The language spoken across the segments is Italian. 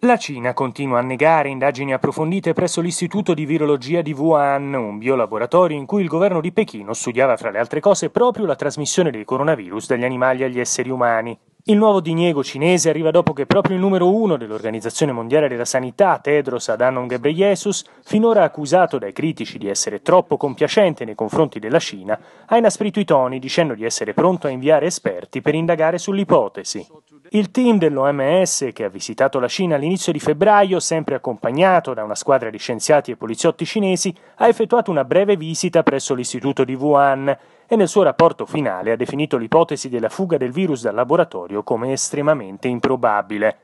La Cina continua a negare indagini approfondite presso l'Istituto di Virologia di Wuhan, un biolaboratorio in cui il governo di Pechino studiava fra le altre cose proprio la trasmissione del coronavirus dagli animali agli esseri umani. Il nuovo diniego cinese arriva dopo che proprio il numero uno dell'Organizzazione Mondiale della Sanità, Tedros Adhanom Ghebreyesus, finora accusato dai critici di essere troppo compiacente nei confronti della Cina, ha inasprito i toni dicendo di essere pronto a inviare esperti per indagare sull'ipotesi. Il team dell'OMS, che ha visitato la Cina all'inizio di febbraio, sempre accompagnato da una squadra di scienziati e poliziotti cinesi, ha effettuato una breve visita presso l'istituto di Wuhan e nel suo rapporto finale ha definito l'ipotesi della fuga del virus dal laboratorio come estremamente improbabile.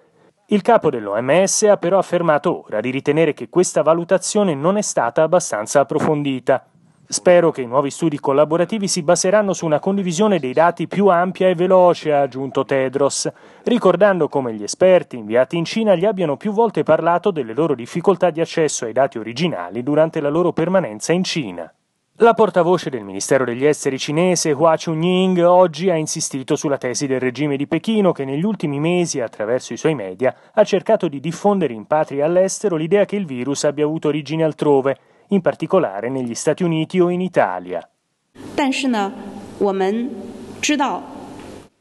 Il capo dell'OMS ha però affermato ora di ritenere che questa valutazione non è stata abbastanza approfondita. Spero che i nuovi studi collaborativi si baseranno su una condivisione dei dati più ampia e veloce, ha aggiunto Tedros, ricordando come gli esperti inviati in Cina gli abbiano più volte parlato delle loro difficoltà di accesso ai dati originali durante la loro permanenza in Cina. La portavoce del Ministero degli Esteri cinese Hua Chunying oggi ha insistito sulla tesi del regime di Pechino che negli ultimi mesi, attraverso i suoi media, ha cercato di diffondere in patria e all'estero l'idea che il virus abbia avuto origine altrove in particolare negli Stati Uniti o in Italia.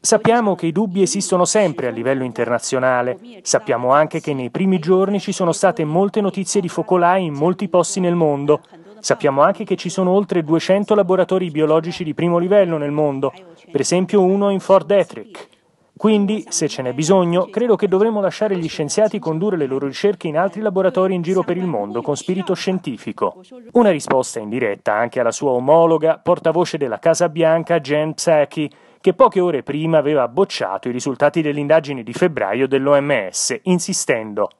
Sappiamo che i dubbi esistono sempre a livello internazionale. Sappiamo anche che nei primi giorni ci sono state molte notizie di focolai in molti posti nel mondo. Sappiamo anche che ci sono oltre 200 laboratori biologici di primo livello nel mondo, per esempio uno in Fort Detrick. Quindi, se ce n'è bisogno, credo che dovremmo lasciare gli scienziati condurre le loro ricerche in altri laboratori in giro per il mondo con spirito scientifico. Una risposta indiretta anche alla sua omologa, portavoce della Casa Bianca, Jen Psaki, che poche ore prima aveva bocciato i risultati dell'indagine di febbraio dell'OMS, insistendo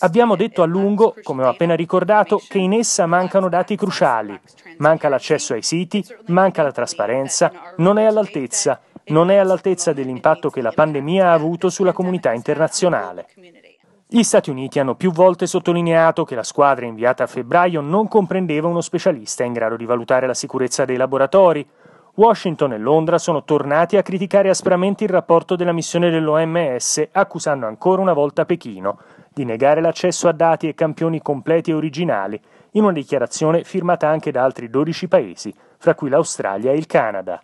Abbiamo detto a lungo, come ho appena ricordato, che in essa mancano dati cruciali. Manca l'accesso ai siti, manca la trasparenza, non è all'altezza non è all'altezza dell'impatto che la pandemia ha avuto sulla comunità internazionale. Gli Stati Uniti hanno più volte sottolineato che la squadra inviata a febbraio non comprendeva uno specialista in grado di valutare la sicurezza dei laboratori. Washington e Londra sono tornati a criticare aspramente il rapporto della missione dell'OMS, accusando ancora una volta Pechino di negare l'accesso a dati e campioni completi e originali, in una dichiarazione firmata anche da altri 12 paesi, fra cui l'Australia e il Canada.